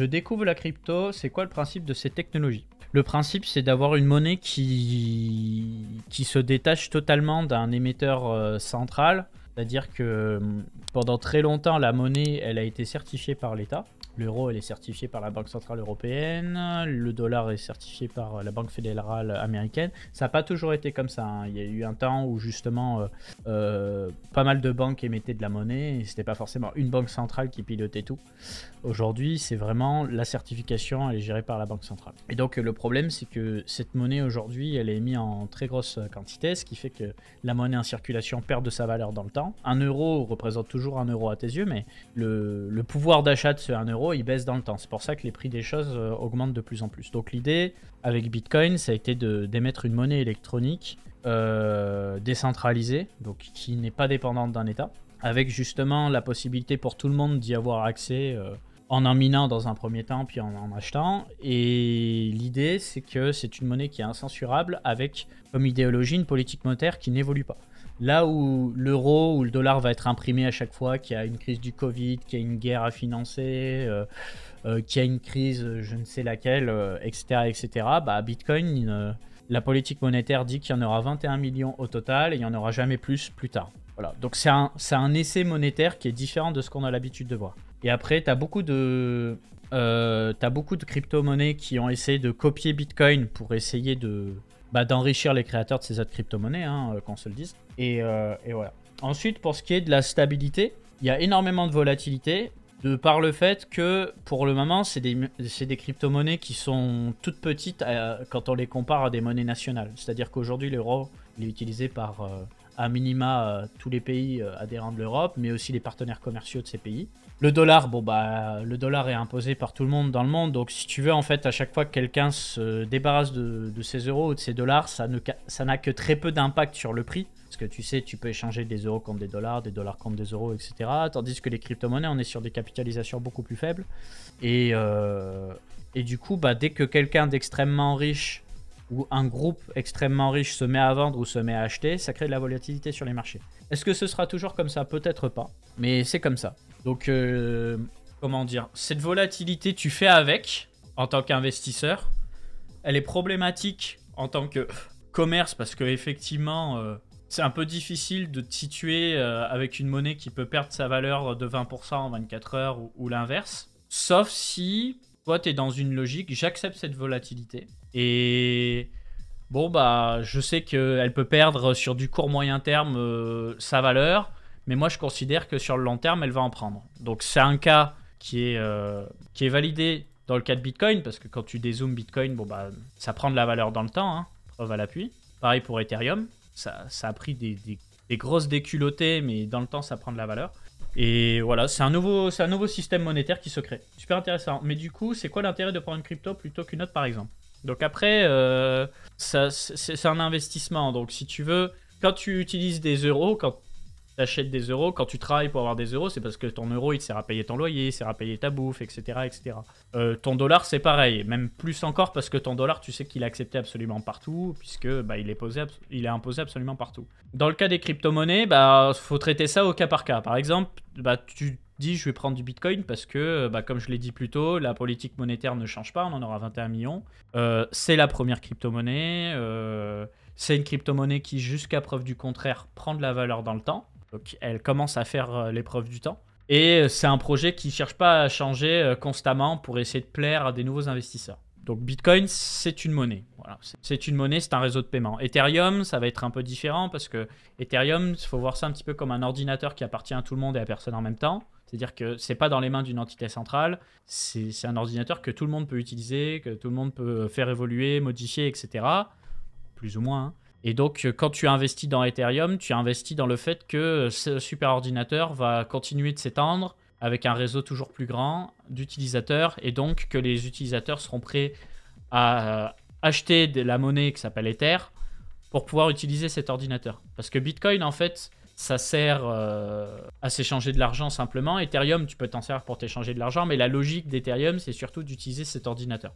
je découvre la crypto, c'est quoi le principe de ces technologies Le principe, c'est d'avoir une monnaie qui, qui se détache totalement d'un émetteur euh, central. C'est-à-dire que hum, pendant très longtemps, la monnaie, elle a été certifiée par l'État. L'euro, elle est certifié par la Banque Centrale Européenne, le dollar est certifié par euh, la Banque Fédérale Américaine. Ça n'a pas toujours été comme ça. Hein. Il y a eu un temps où justement euh, euh, pas mal de banques émettaient de la monnaie et c'était pas forcément une banque centrale qui pilotait tout. Aujourd'hui, c'est vraiment la certification, elle est gérée par la Banque Centrale. Et donc le problème, c'est que cette monnaie aujourd'hui, elle est émise en très grosse quantité, ce qui fait que la monnaie en circulation perd de sa valeur dans le temps. Un euro représente toujours un euro à tes yeux, mais le, pouvoir d'achat de ce 1 euro il ils baissent dans le temps. C'est pour ça que les prix des choses euh, augmentent de plus en plus. Donc l'idée avec Bitcoin, ça a été d'émettre une monnaie électronique euh, décentralisée, donc qui n'est pas dépendante d'un État, avec justement la possibilité pour tout le monde d'y avoir accès. Euh, en en minant dans un premier temps, puis en en achetant. Et l'idée, c'est que c'est une monnaie qui est incensurable avec comme idéologie une politique monétaire qui n'évolue pas. Là où l'euro ou le dollar va être imprimé à chaque fois, qu'il y a une crise du Covid, qu'il y a une guerre à financer, euh, euh, qu'il y a une crise, euh, je ne sais laquelle, etc., etc., bah, Bitcoin, la politique monétaire dit qu'il y en aura 21 millions au total et il n'y en aura jamais plus plus tard. Voilà. Donc c'est un, un essai monétaire qui est différent de ce qu'on a l'habitude de voir. Et après, tu as beaucoup de, t'as beaucoup de crypto-monnaies qui ont essayé de copier Bitcoin pour essayer de, bah, d'enrichir les créateurs de ces autres crypto-monnaies, hein, euh, qu'on se le dise. Euh, et, voilà. Ensuite, pour ce qui est de la stabilité, il y a énormément de volatilité de par le fait que pour le moment, c'est des, des crypto-monnaies qui sont toutes petites euh, quand on les compare à des monnaies nationales. C'est-à-dire qu'aujourd'hui, l'euro, il est utilisé par à minima euh, tous les pays euh, adhérents de l'Europe, mais aussi les partenaires commerciaux de ces pays. Le dollar, bon bah le dollar est imposé par tout le monde dans le monde, donc si tu veux en fait à chaque fois que quelqu'un se débarrasse de, de, ses euros ou de ses dollars, ça n'a ça n'a que très peu d'impact sur le prix. Parce que tu sais, tu peux échanger des euros contre des dollars, des dollars contre des euros, etc. Tandis que les crypto-monnaies, on est sur des capitalisations beaucoup plus faibles. Et, euh, et du coup, bah, dès que quelqu'un d'extrêmement riche où un groupe extrêmement riche se met à vendre ou se met à acheter, ça crée de la volatilité sur les marchés. Est-ce que ce sera toujours comme ça Peut-être pas, mais c'est comme ça. Donc, euh, comment dire Cette volatilité, tu fais avec en tant qu'investisseur. Elle est problématique en tant que commerce parce que effectivement, euh, c'est un peu difficile de te situer euh, avec une monnaie qui peut perdre sa valeur de 20% en 24 heures ou l'inverse. Sauf si toi, tu es dans une logique, j'accepte cette volatilité et bon, bah, je sais qu'elle peut perdre sur du court moyen terme euh, sa valeur, mais moi je considère que sur le long terme, elle va en prendre. Donc c'est un cas qui est, euh, qui est validé dans le cas de Bitcoin, parce que quand tu dézooms Bitcoin, bon, bah, ça prend de la valeur dans le temps, hein, preuve à l'appui. Pareil pour Ethereum, ça, a pris des, grosses déculottées, mais dans le temps, ça prend de la valeur. Et voilà, c'est un, nouveau, un nouveau système monétaire qui se crée. Super intéressant. Mais du coup, c'est quoi l'intérêt de prendre une crypto plutôt qu'une autre, par exemple donc après, euh, ça c'est un investissement. Donc si tu veux, quand tu utilises des euros, quand tu achètes des euros, quand tu travailles pour avoir des euros, c'est parce que ton euro, il te sert à payer ton loyer, il sert à payer ta bouffe, etc. etc. Euh, ton dollar, c'est pareil, même plus encore parce que ton dollar, tu sais qu'il est accepté absolument partout, puisque bah, il, est imposé absolument partout. Dans le cas des crypto-monnaies, bah, faut traiter ça au cas par cas. Par exemple, bah, tu dit je vais prendre du Bitcoin parce que, euh, bah, comme je l'ai dit plus tôt, la politique monétaire ne change pas, on en aura 21 millions. Euh, c'est la première crypto-monnaie. Euh, c'est une crypto-monnaie qui, jusqu'à preuve du contraire, prend de la valeur dans le temps. Donc elle commence à faire l'épreuve du temps. Et c'est un projet qui ne cherche pas à changer constamment pour essayer de plaire à des nouveaux investisseurs. Donc Bitcoin, c'est une monnaie. Voilà. C'est une monnaie, c'est un réseau de paiement. Ethereum, ça va être un peu différent parce que Ethereum, il faut voir ça un petit peu comme un ordinateur qui appartient à tout le monde et à personne en même temps. C'est-à-dire que c'est pas dans les mains d'une entité centrale, c'est un ordinateur que tout le monde peut utiliser, que tout le monde peut faire évoluer, modifier, etc. Plus ou moins. Hein. Et donc, euh, quand tu investis dans Ethereum, tu investis dans le fait que ce super ordinateur va continuer de s'étendre avec un réseau toujours plus grand d'utilisateurs et donc que les utilisateurs seront prêts à euh, acheter de la monnaie qui s'appelle Ether pour pouvoir utiliser cet ordinateur. Parce que Bitcoin, en fait, ça sert euh, à s'échanger de l'argent simplement. Ethereum, tu peux t'en servir pour t'échanger de l'argent, mais la logique d'Ethereum, c'est surtout d'utiliser cet ordinateur.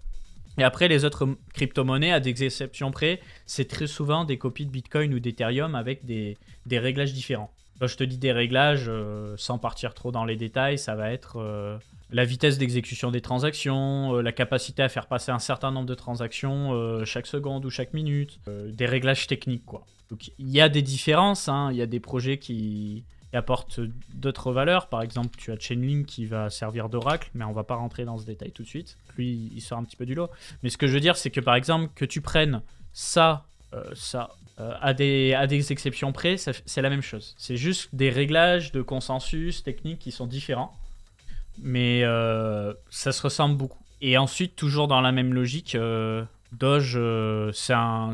Et après, les autres crypto-monnaies, à des exceptions près, c'est très souvent des copies de Bitcoin ou d'Ethereum avec des, réglages différents. Bah, je te dis des réglages, euh, sans partir trop dans les détails, ça va être euh, la vitesse d'exécution des transactions, euh, la capacité à faire passer un certain nombre de transactions chaque seconde ou chaque minute, des réglages techniques, quoi. Donc, il y a des différences, hein, il y a des projets qui, apportent d'autres valeurs. Par exemple, tu as Chainlink qui va servir d'oracle, mais on va pas rentrer dans ce détail tout de suite. Lui, il sort un petit peu du lot. Mais ce que je veux dire, c'est que par exemple, que tu prennes ça euh, ça, euh, à, des, des exceptions près, c'est la même chose. C'est juste des réglages de consensus techniques qui sont différents, mais euh, ça se ressemble beaucoup. Et ensuite, toujours dans la même logique, Doge, c'est un,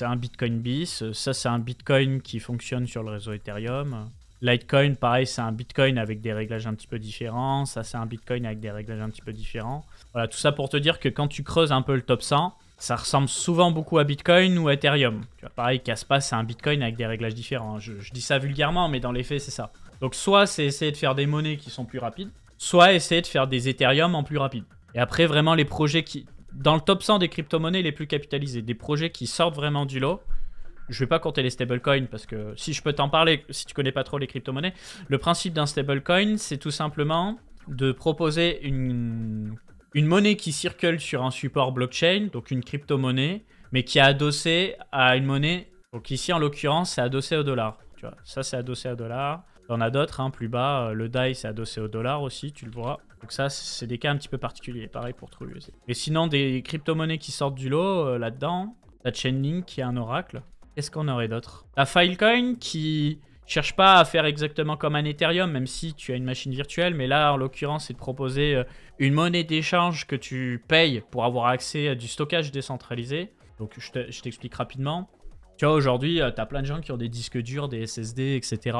un, Bitcoin bis. Ça, c'est un Bitcoin qui fonctionne sur le réseau Ethereum. Litecoin, pareil, c'est un Bitcoin avec des réglages un petit peu différents. Ça, c'est un Bitcoin avec des réglages un petit peu différents. Voilà, tout ça pour te dire que quand tu creuses un peu le top 100, ça ressemble souvent beaucoup à Bitcoin ou à Ethereum. Tu vois, pareil, Caspa, c'est un Bitcoin avec des réglages différents. Hein. Je, dis ça vulgairement, mais dans les faits, c'est ça. Donc, soit c'est essayer de faire des monnaies qui sont plus rapides, soit essayer de faire des Ethereum en plus rapide. Et après, vraiment, les projets qui. Dans le top 100 des crypto-monnaies les plus capitalisées, des projets qui sortent vraiment du lot. Je vais pas compter les stablecoins parce que si je peux t'en parler, si tu connais pas trop les crypto-monnaies, le principe d'un stablecoin, c'est tout simplement de proposer une une monnaie qui circule sur un support blockchain, donc une crypto-monnaie, mais qui est adossée à une monnaie. Donc ici, en l'occurrence, c'est adossé au dollar. Tu vois, ça, c'est adossé au dollar. Il y en a d'autres, hein, plus bas, euh, le DAI c'est adossé au dollar aussi, tu le vois. Donc ça, c'est des cas un petit peu particuliers, pareil pour TrueUSD. Mais sinon, des crypto-monnaies qui sortent du lot, euh, là-dedans, la Chainlink qui est un oracle. Qu'est-ce qu'on aurait d'autre La Filecoin qui cherche pas à faire exactement comme un Ethereum, même si tu as une machine virtuelle, mais là, en l'occurrence, c'est de proposer euh, une monnaie d'échange que tu payes pour avoir accès à du stockage décentralisé. Donc, je t'explique rapidement. Tu vois, aujourd'hui, euh, tu as plein de gens qui ont des disques durs, des SSD, etc.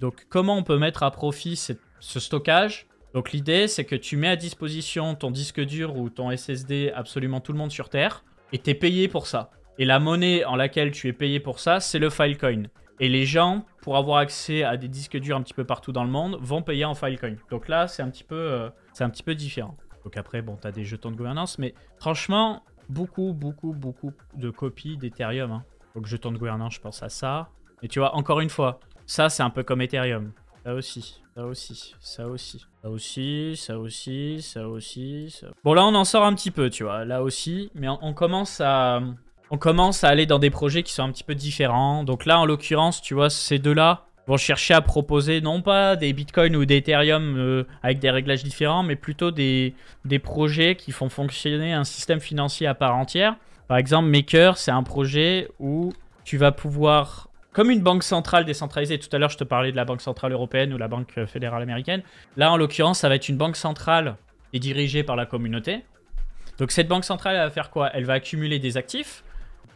Donc, comment on peut mettre à profit ce stockage Donc, l'idée, c'est que tu mets à disposition ton disque dur ou ton SSD absolument tout le monde sur Terre, et tu es payé pour ça. Et la monnaie en laquelle tu es payé pour ça, c'est le Filecoin. Et les gens, pour avoir accès à des disques durs un petit peu partout dans le monde, vont payer en Filecoin. Donc là, c'est un petit peu, euh, un petit peu différent. Donc après, bon, t'as des jetons de gouvernance, mais franchement, beaucoup, beaucoup, beaucoup de copies d'Ethereum. Hein. Donc jetons de gouvernance, je pense à ça. Et tu vois, encore une fois, ça, c'est un peu comme Ethereum. Ça aussi, ça aussi, ça aussi, ça aussi, ça aussi, ça aussi. Bon, là, on en sort un petit peu, tu vois, là aussi. Mais on commence à, on commence à aller dans des projets qui sont un petit peu différents. Donc là, en l'occurrence, tu vois, ces deux-là vont chercher à proposer non pas des bitcoins ou d'Ethereum euh, avec des réglages différents, mais plutôt des, des projets qui font fonctionner un système financier à part entière. Par exemple, Maker, c'est un projet où tu vas pouvoir, comme une banque centrale décentralisée, tout à l'heure je te parlais de la Banque Centrale Européenne ou la Banque Fédérale Américaine, là en l'occurrence ça va être une banque centrale et dirigée par la communauté. Donc cette banque centrale, elle va faire quoi Elle va accumuler des actifs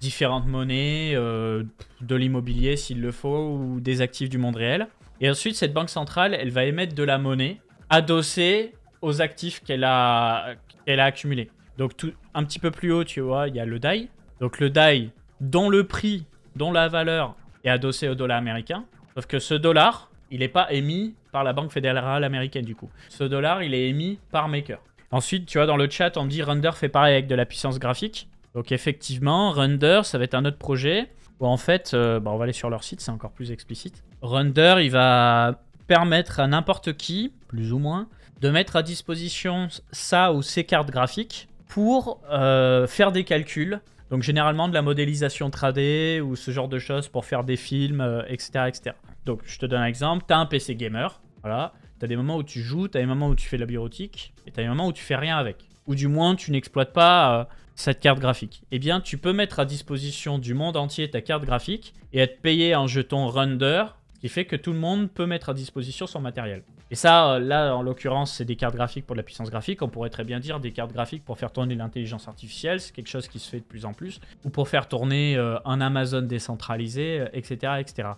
différentes monnaies, euh, de l'immobilier s'il le faut, ou des actifs du monde réel. Et ensuite, cette banque centrale, elle va émettre de la monnaie adossée aux actifs qu'elle a, qu'elle a accumulés. Donc tout, un petit peu plus haut, tu vois, il y a le DAI. Donc le DAI, dont le prix, dont la valeur est adossée au dollar américain. Sauf que ce dollar, il n'est pas émis par la Banque fédérale américaine du coup. Ce dollar, il est émis par Maker. Ensuite, tu vois, dans le chat, on me dit Render fait pareil avec de la puissance graphique. Donc effectivement, Render, ça va être un autre projet où en fait, euh, bah on va aller sur leur site, c'est encore plus explicite. Render, il va permettre à n'importe qui, plus ou moins, de mettre à disposition ça ou ses cartes graphiques pour euh, faire des calculs. Donc généralement de la modélisation 3D ou ce genre de choses pour faire des films, etc., euh, etc. Donc je te donne un exemple, tu as un PC gamer, voilà, tu as des moments où tu joues, tu as des moments où tu fais de la bureautique, et tu as des moments où tu fais rien avec. Ou du moins tu n'exploites pas cette carte graphique Eh bien, tu peux mettre à disposition du monde entier ta carte graphique et être payé en jeton render qui fait que tout le monde peut mettre à disposition son matériel. Et ça, euh, là, en l'occurrence, c'est des cartes graphiques pour la puissance graphique. On pourrait très bien dire des cartes graphiques pour faire tourner l'intelligence artificielle. C'est quelque chose qui se fait de plus en plus. Ou pour faire tourner euh, un Amazon décentralisé, etc., euh, etc.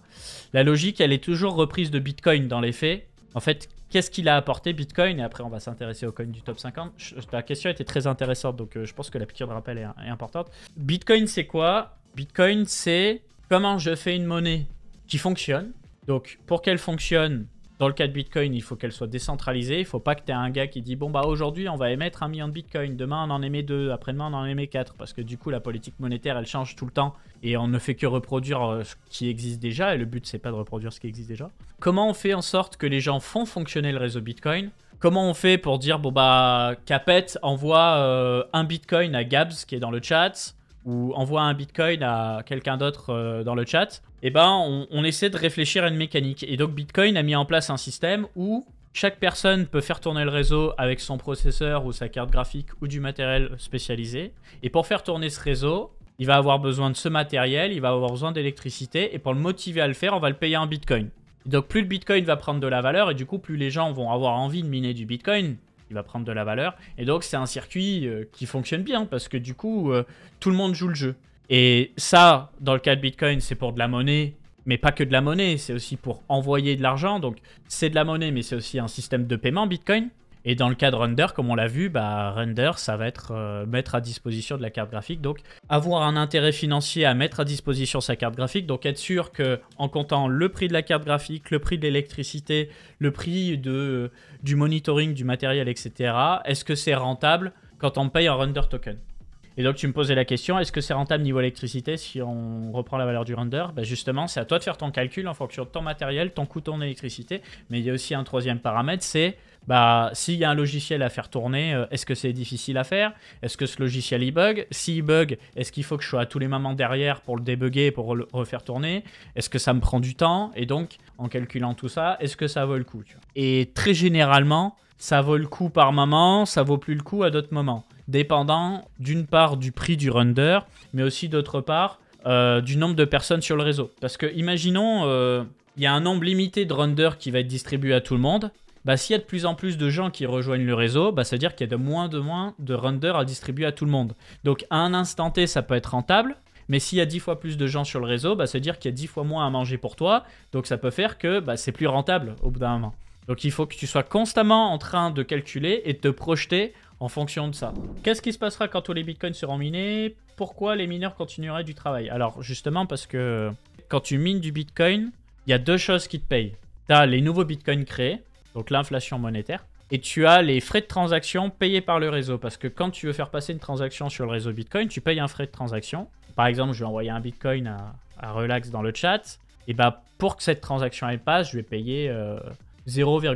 La logique, elle est toujours reprise de Bitcoin dans les faits. En fait, qu'est-ce qu'il a apporté Bitcoin Et après, on va s'intéresser aux coins du top 50. La question était très intéressante, donc euh, je pense que la piqûre de rappel est, est importante. Bitcoin, c'est quoi Bitcoin, c'est comment je fais une monnaie qui fonctionne. Donc, pour qu'elle fonctionne, dans le cas de Bitcoin, il faut qu'elle soit décentralisée. Il ne faut pas que tu aies un gars qui dit Bon, bah aujourd'hui, on va émettre un million de Bitcoin. Demain, on en émet deux. Après-demain, on en émet quatre. Parce que du coup, la politique monétaire, elle change tout le temps. Et on ne fait que reproduire euh, ce qui existe déjà. Et le but, c'est pas de reproduire ce qui existe déjà. Comment on fait en sorte que les gens font fonctionner le réseau Bitcoin Comment on fait pour dire Bon, bah, Capet envoie euh, un Bitcoin à Gabs qui est dans le chat ou envoie un bitcoin à quelqu'un d'autre euh, dans le chat, eh ben, on, essaie de réfléchir à une mécanique. Et donc Bitcoin a mis en place un système où chaque personne peut faire tourner le réseau avec son processeur ou sa carte graphique ou du matériel spécialisé. Et pour faire tourner ce réseau, il va avoir besoin de ce matériel, il va avoir besoin d'électricité. Et pour le motiver à le faire, on va le payer en Bitcoin. donc plus le Bitcoin va prendre de la valeur, et du coup plus les gens vont avoir envie de miner du Bitcoin, il va prendre de la valeur. Et donc c'est un circuit euh, qui fonctionne bien, parce que du coup, euh, tout le monde joue le jeu. Et ça, dans le cas de Bitcoin, c'est pour de la monnaie, mais pas que de la monnaie, c'est aussi pour envoyer de l'argent. Donc c'est de la monnaie, mais c'est aussi un système de paiement Bitcoin. Et dans le cas de Render, comme on l'a vu, bah, Render, ça va être euh, mettre à disposition de la carte graphique. Donc, avoir un intérêt financier à mettre à disposition sa carte graphique. Donc, être sûr qu'en comptant le prix de la carte graphique, le prix de l'électricité, le prix du monitoring du matériel, etc., est-ce que c'est rentable quand on paye un Render token et donc tu me posais la question, est-ce que c'est rentable niveau électricité si on reprend la valeur du render bah, Justement, c'est à toi de faire ton calcul en fonction de ton matériel, ton coût, ton électricité. Mais il y a aussi un troisième paramètre, c'est bah, s'il y a un logiciel à faire tourner, euh, est-ce que c'est difficile à faire Est-ce que ce logiciel il bug S'il bug, est-ce qu'il faut que je sois à tous les moments derrière pour le débugger, pour le refaire tourner Est-ce que ça me prend du temps Et donc, en calculant tout ça, est-ce que ça vaut le coup Et très généralement, ça vaut le coup par moment, ça vaut plus le coup à d'autres moments. Dépendant d'une part du prix du render, mais aussi d'autre part euh, du nombre de personnes sur le réseau. Parce que imaginons, euh, il y a un nombre limité de renders qui va être distribué à tout le monde. Bah, s'il y a de plus en plus de gens qui rejoignent le réseau, bah, ça veut dire qu'il y a de moins de moins de renders à distribuer à tout le monde. Donc à un instant T, ça peut être rentable, mais s'il y a 10 fois plus de gens sur le réseau, bah, ça veut dire qu'il y a 10 fois moins à manger pour toi, donc ça peut faire que bah, c'est plus rentable au bout d'un moment. Donc il faut que tu sois constamment en train de calculer et de te projeter en fonction de ça. Qu'est-ce qui se passera quand tous les bitcoins seront minés Pourquoi les mineurs continueraient du travail Alors justement parce que quand tu mines du bitcoin, il y a deux choses qui te payent. Tu as les nouveaux bitcoins créés, donc l'inflation monétaire. Et tu as les frais de transaction payés par le réseau. Parce que quand tu veux faire passer une transaction sur le réseau Bitcoin, tu payes un frais de transaction. Par exemple, je vais envoyer un Bitcoin à, Relax dans le chat. Et bah pour que cette transaction elle passe, je vais payer 0,001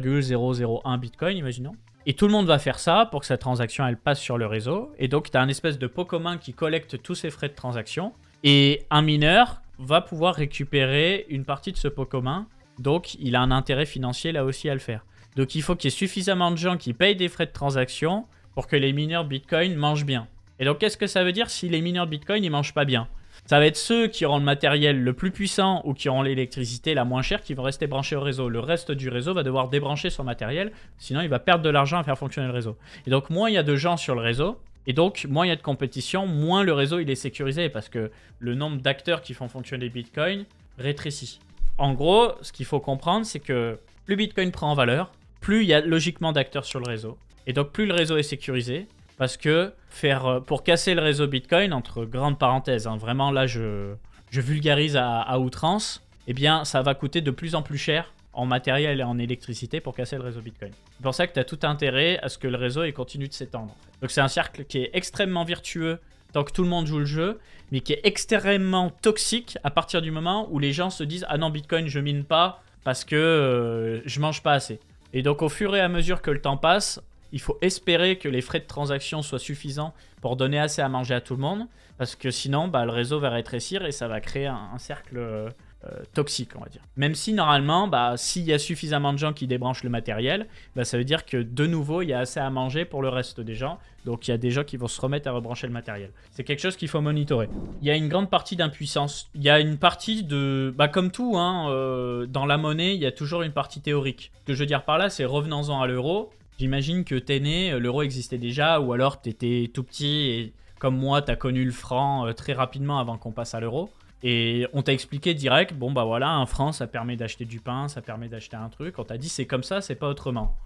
euh, Bitcoin, imaginons. Et tout le monde va faire ça pour que cette transaction elle passe sur le réseau. Et donc tu as un espèce de pot commun qui collecte tous ces frais de transaction. Et un mineur va pouvoir récupérer une partie de ce pot commun donc, il a un intérêt financier là aussi à le faire. Donc, il faut qu'il y ait suffisamment de gens qui payent des frais de transaction pour que les mineurs Bitcoin mangent bien. Et donc, qu'est-ce que ça veut dire si les mineurs Bitcoin, ne mangent pas bien Ça va être ceux qui auront le matériel le plus puissant ou qui auront l'électricité la moins chère qui vont rester branchés au réseau. Le reste du réseau va devoir débrancher son matériel, sinon il va perdre de l'argent à faire fonctionner le réseau. Et donc, moins il y a de gens sur le réseau, et donc, moins il y a de compétition, moins le réseau il est sécurisé parce que le nombre d'acteurs qui font fonctionner Bitcoin rétrécit. En gros, ce qu'il faut comprendre, c'est que plus Bitcoin prend en valeur, plus il y a logiquement d'acteurs sur le réseau. Et donc plus le réseau est sécurisé, parce que faire euh, pour casser le réseau Bitcoin, entre grandes parenthèses, hein, vraiment là je, vulgarise à, outrance, eh bien ça va coûter de plus en plus cher en matériel et en électricité pour casser le réseau Bitcoin. C'est pour ça que tu as tout intérêt à ce que le réseau continue de s'étendre. Donc c'est un cercle qui est extrêmement vertueux que tout le monde joue le jeu, mais qui est extrêmement toxique à partir du moment où les gens se disent Ah non, Bitcoin, je mine pas parce que euh, je mange pas assez. Et donc, au fur et à mesure que le temps passe, il faut espérer que les frais de transaction soient suffisants pour donner assez à manger à tout le monde, parce que sinon, bah, le réseau va rétrécir et ça va créer un cercle. Euh, euh, toxique, on va dire. Même si normalement, bah, s'il y a suffisamment de gens qui débranchent le matériel, bah, ça veut dire que de nouveau, il y a assez à manger pour le reste des gens. Donc il y a des gens qui vont se remettre à rebrancher le matériel. C'est quelque chose qu'il faut monitorer. Il y a une grande partie d'impuissance. Il y a une partie de... Bah, comme tout, hein, euh, dans la monnaie, il y a toujours une partie théorique. Ce que je veux dire par là, c'est revenons-en à l'euro. J'imagine que t'es né, euh, l'euro existait déjà, ou alors t'étais tout petit et comme moi, t'as connu le franc très rapidement avant qu'on passe à l'euro. Et on t'a expliqué direct, bon bah voilà, un franc ça permet d'acheter du pain, ça permet d'acheter un truc. On t'a dit c'est comme ça, c'est pas autrement.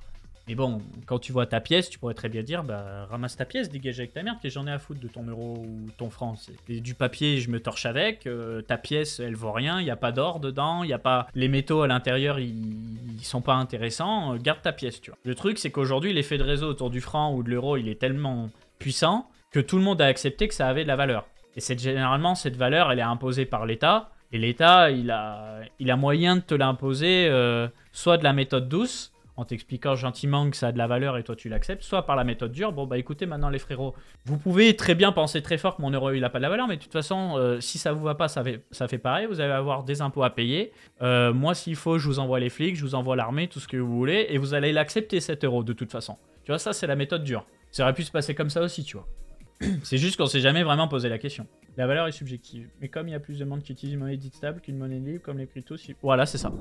Mais bon, quand tu vois ta pièce, tu pourrais très bien dire bah ramasse ta pièce, dégage avec ta merde, que j'en ai à foutre de ton euro ou ton franc. C'est du papier, je me torche avec. Euh, ta pièce, elle vaut rien, il n'y a pas d'or dedans, il y a pas les métaux à l'intérieur, ils sont pas intéressants. Euh, garde ta pièce, tu vois. Le truc c'est qu'aujourd'hui l'effet de réseau autour du franc ou de l'euro, il est tellement puissant que tout le monde a accepté que ça avait de la valeur. Et généralement, cette valeur, elle est imposée par l'État. Et l'État, il a, il a moyen de te l'imposer euh, soit de la méthode douce, en t'expliquant gentiment que ça a de la valeur et toi tu l'acceptes, soit par la méthode dure, bon bah écoutez maintenant les frérots, vous pouvez très bien penser très fort que mon euro il n'a pas de la valeur, mais de toute façon euh, si ça vous va pas ça fait, ça fait pareil, vous allez avoir des impôts à payer, euh, moi s'il faut je vous envoie les flics, je vous envoie l'armée, tout ce que vous voulez, et vous allez l'accepter cet euro de toute façon. Tu vois ça c'est la méthode dure, ça aurait pu se passer comme ça aussi tu vois. C'est juste qu'on s'est jamais vraiment posé la question. La valeur est subjective. Mais comme il y a plus de monde qui utilise une monnaie stable qu'une monnaie libre, comme les cryptos... Voilà, c'est ça.